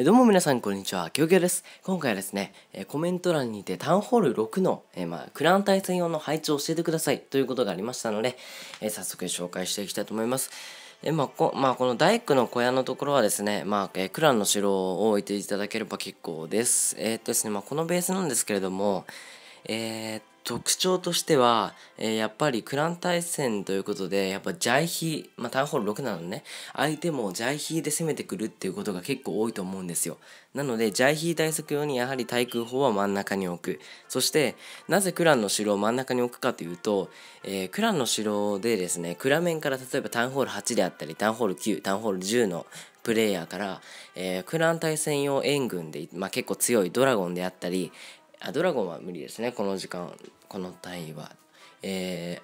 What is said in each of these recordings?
はい、どうも皆さん、こんにちは。きょうきょうです。今回はですね、えコメント欄にてタウンホール6の、えー、まあ、クラン対戦用の配置を教えてくださいということがありましたので、えー、早速紹介していきたいと思います。えー、まあ、こまあ、この大工の小屋のところはですね、まあえクランの城を置いていただければ結構です。えっとですねまこのベースなんですけれども、えっ特徴としては、えー、やっぱりクラン対戦ということで、やっぱジャイヒー、まあ、タウンホール6なのね、相手もジャイヒーで攻めてくるっていうことが結構多いと思うんですよ。なので、ジャイヒー対策用にやはり対空砲は真ん中に置く。そして、なぜクランの城を真ん中に置くかというと、えー、クランの城でですね、メ面から例えばタウンホール8であったり、タウンホール9、タウンホール10のプレイヤーから、えー、クラン対戦用援軍で、まあ、結構強いドラゴンであったり、あドラゴンは無理ですねこの時間この位はえ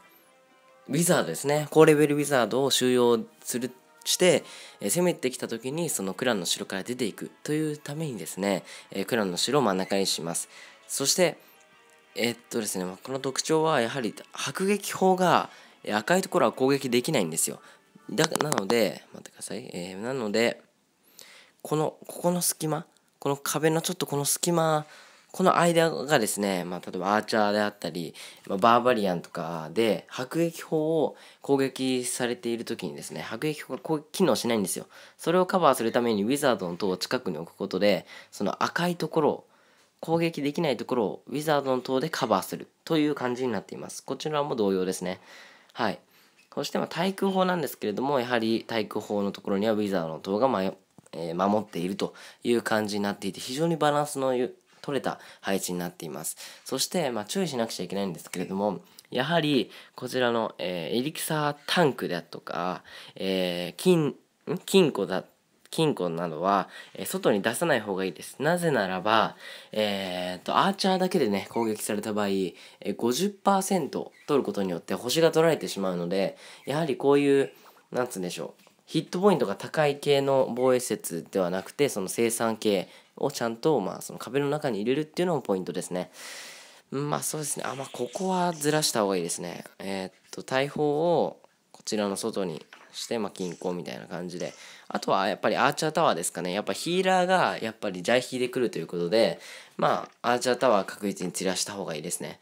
ー、ウィザードですね高レベルウィザードを収容するして、えー、攻めてきた時にそのクランの城から出ていくというためにですね、えー、クランの城を真ん中にしますそしてえー、っとですねこの特徴はやはり迫撃砲が赤いところは攻撃できないんですよだなので待ってください、えー、なのでこのここの隙間この壁のちょっとこの隙間この間がですね、まあ、例えばアーチャーであったり、まあ、バーバリアンとかで迫撃砲を攻撃されている時にですね迫撃砲が機能しないんですよそれをカバーするためにウィザードの塔を近くに置くことでその赤いところ攻撃できないところをウィザードの塔でカバーするという感じになっていますこちらも同様ですねはいそしてま対空砲なんですけれどもやはり対空砲のところにはウィザードの塔が、まえ守っているという感じになっていて非常にバランスの取れた配置になっています。そして、まあ、注意しなくちゃいけないんですけれども、やはりこちらの、えー、エリクサータンクだとか、えー、金、金庫だ、金庫などは、えー、外に出さない方がいいです。なぜならば、えー、と、アーチャーだけでね、攻撃された場合、えー、50%取ることによって星が取られてしまうので、やはりこういう、なんつうんでしょう。ヒットポイントが高い系の防衛施設ではなくて、その生産系をちゃんと、まあ、その壁の中に入れるっていうのもポイントですね。まあそうですね。あ、まあここはずらした方がいいですね。えー、っと、大砲をこちらの外にして、まあ均衡みたいな感じで。あとはやっぱりアーチャータワーですかね。やっぱヒーラーがやっぱり邪ャーで来るということで、まあアーチャータワー確実に散らした方がいいですね。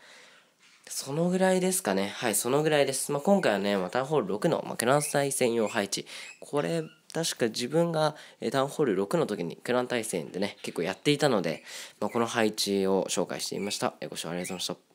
そのぐらいですかね。はい、そのぐらいです。まあ、今回はね、まあ、ターンホール6の、まあ、ケランス対専用配置。これ確か自分がタウンホール6の時にクラン対戦でね結構やっていたので、まあ、この配置を紹介してみましたご視聴ありがとうございました